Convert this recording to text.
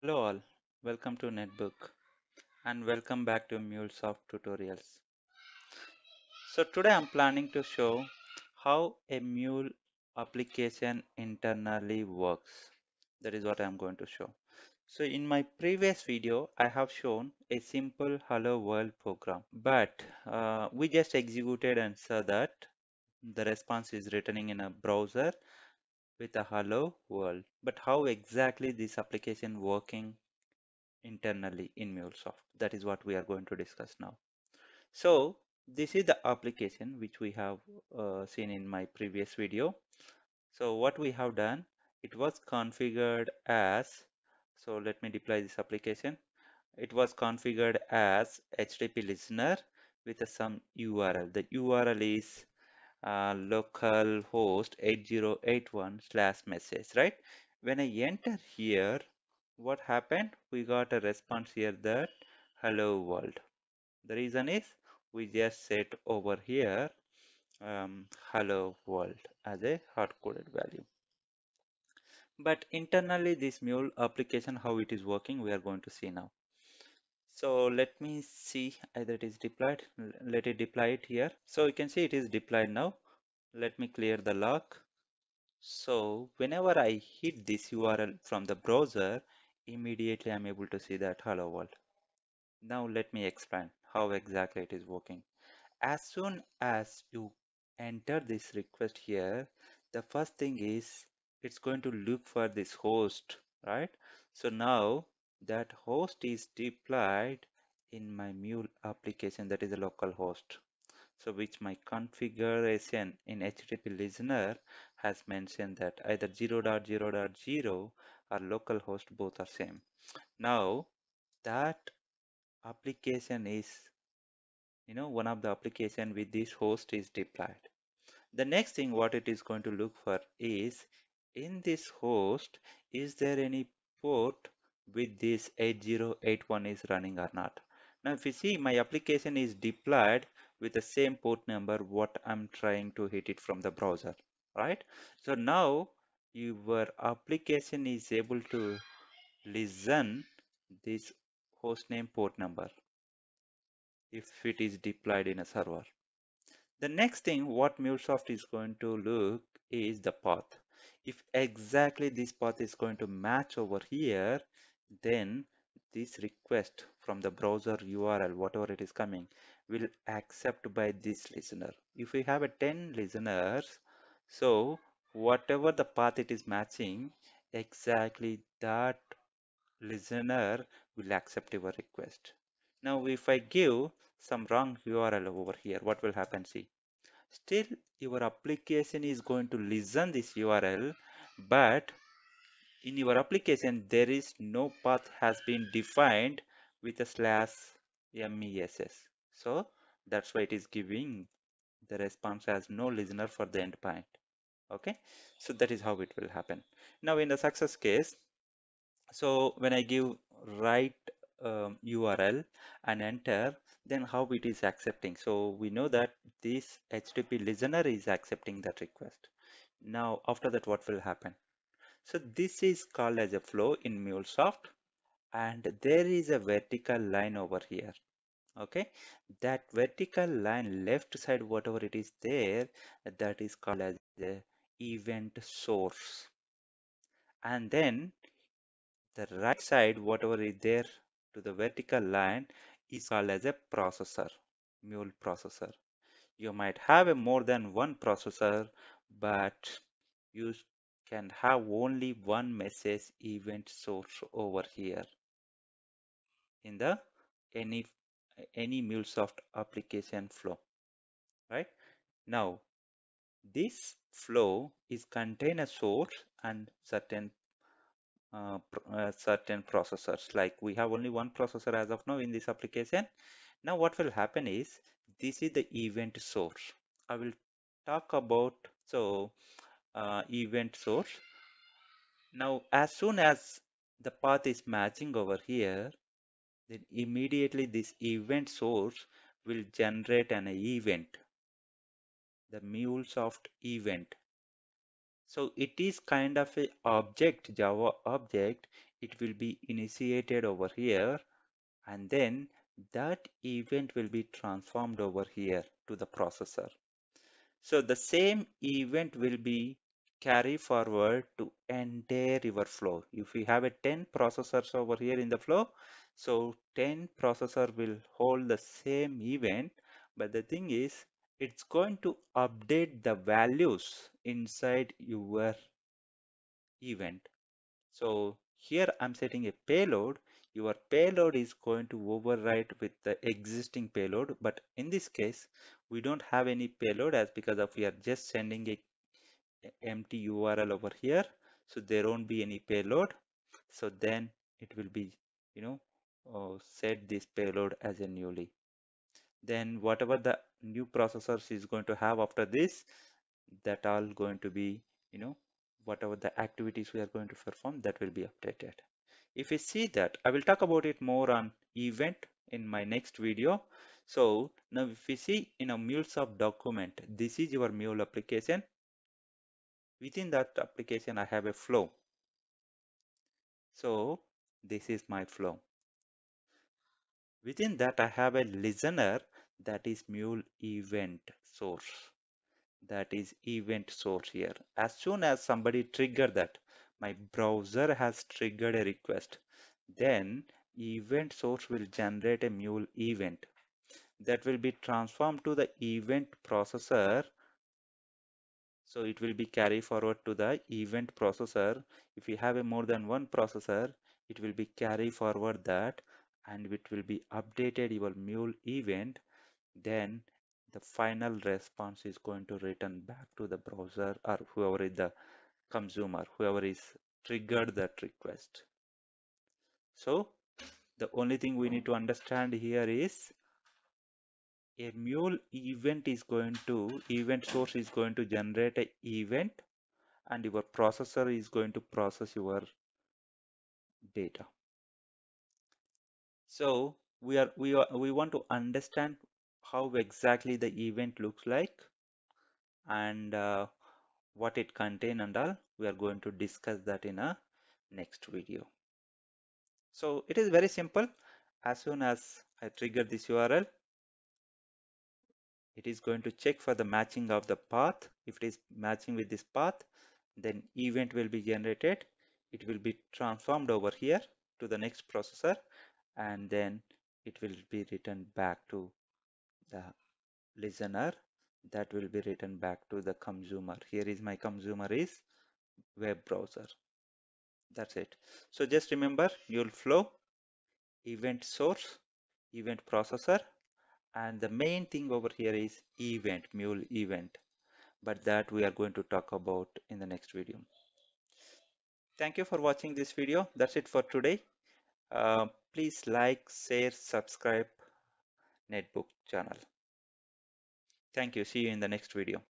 Hello all, welcome to Netbook and welcome back to MuleSoft tutorials. So today I'm planning to show how a mule application internally works. That is what I'm going to show. So in my previous video, I have shown a simple hello world program, but uh, we just executed and saw that the response is returning in a browser with a hello world. But how exactly this application working internally in MuleSoft? That is what we are going to discuss now. So this is the application which we have uh, seen in my previous video. So what we have done, it was configured as, so let me deploy this application. It was configured as HTTP listener with a, some URL. The URL is uh, localhost 8081 slash message, right? When I enter here, what happened? We got a response here that hello world. The reason is we just set over here um, hello world as a hard-coded value but internally this mule application how it is working we are going to see now so let me see either uh, it is deployed let it deploy it here so you can see it is deployed now let me clear the lock so whenever i hit this url from the browser immediately i'm able to see that hello world now let me explain how exactly it is working as soon as you enter this request here the first thing is it's going to look for this host right so now that host is deployed in my mule application that is a local host so which my configuration in http listener has mentioned that either 0.0.0 or or localhost both are same now that application is you know one of the application with this host is deployed the next thing what it is going to look for is in this host is there any port with this 8081 is running or not. Now if you see my application is deployed with the same port number what I'm trying to hit it from the browser, right? So now your application is able to listen this hostname port number if it is deployed in a server. The next thing what MuleSoft is going to look is the path. If exactly this path is going to match over here, then this request from the browser URL, whatever it is coming, will accept by this listener. If we have a 10 listeners, so whatever the path it is matching, exactly that listener will accept your request. Now, if I give some wrong URL over here, what will happen? See, still your application is going to listen this URL, but in your application there is no path has been defined with a slash mess so that's why it is giving the response as no listener for the endpoint okay so that is how it will happen now in the success case so when i give right um, url and enter then how it is accepting so we know that this http listener is accepting that request now after that what will happen so this is called as a flow in MuleSoft and there is a vertical line over here. Okay, that vertical line left side whatever it is there that is called as the event source. And then the right side whatever is there to the vertical line is called as a processor, mule processor. You might have a more than one processor but you can have only one message event source over here in the any any MuleSoft application flow right now this flow is contain a source and certain uh, uh, certain processors like we have only one processor as of now in this application now what will happen is this is the event source i will talk about so uh, event source now as soon as the path is matching over here then immediately this event source will generate an event the MuleSoft event so it is kind of a object java object it will be initiated over here and then that event will be transformed over here to the processor so the same event will be carry forward to entire river flow. If we have a 10 processors over here in the flow, so 10 processor will hold the same event. But the thing is, it's going to update the values inside your event. So here I'm setting a payload. Your payload is going to overwrite with the existing payload. But in this case, we don't have any payload as because of we are just sending a empty url over here so there won't be any payload so then it will be you know uh, set this payload as a newly then whatever the new processors is going to have after this that all going to be you know whatever the activities we are going to perform that will be updated if you see that i will talk about it more on event in my next video so now if you see in a MuleSoft document this is your mule application Within that application, I have a flow. So this is my flow. Within that, I have a listener that is mule event source. That is event source here. As soon as somebody trigger that, my browser has triggered a request, then event source will generate a mule event that will be transformed to the event processor so it will be carry forward to the event processor if we have a more than one processor it will be carry forward that and it will be updated your mule event then the final response is going to return back to the browser or whoever is the consumer whoever is triggered that request so the only thing we need to understand here is a mule event is going to event source is going to generate an event and your processor is going to process your data so we are we are we want to understand how exactly the event looks like and uh, what it contain and all we are going to discuss that in a next video so it is very simple as soon as i trigger this url it is going to check for the matching of the path if it is matching with this path then event will be generated it will be transformed over here to the next processor and then it will be returned back to the listener that will be written back to the consumer here is my consumer is web browser that's it so just remember you'll flow event source event processor and the main thing over here is event mule event but that we are going to talk about in the next video thank you for watching this video that's it for today uh, please like share subscribe netbook channel thank you see you in the next video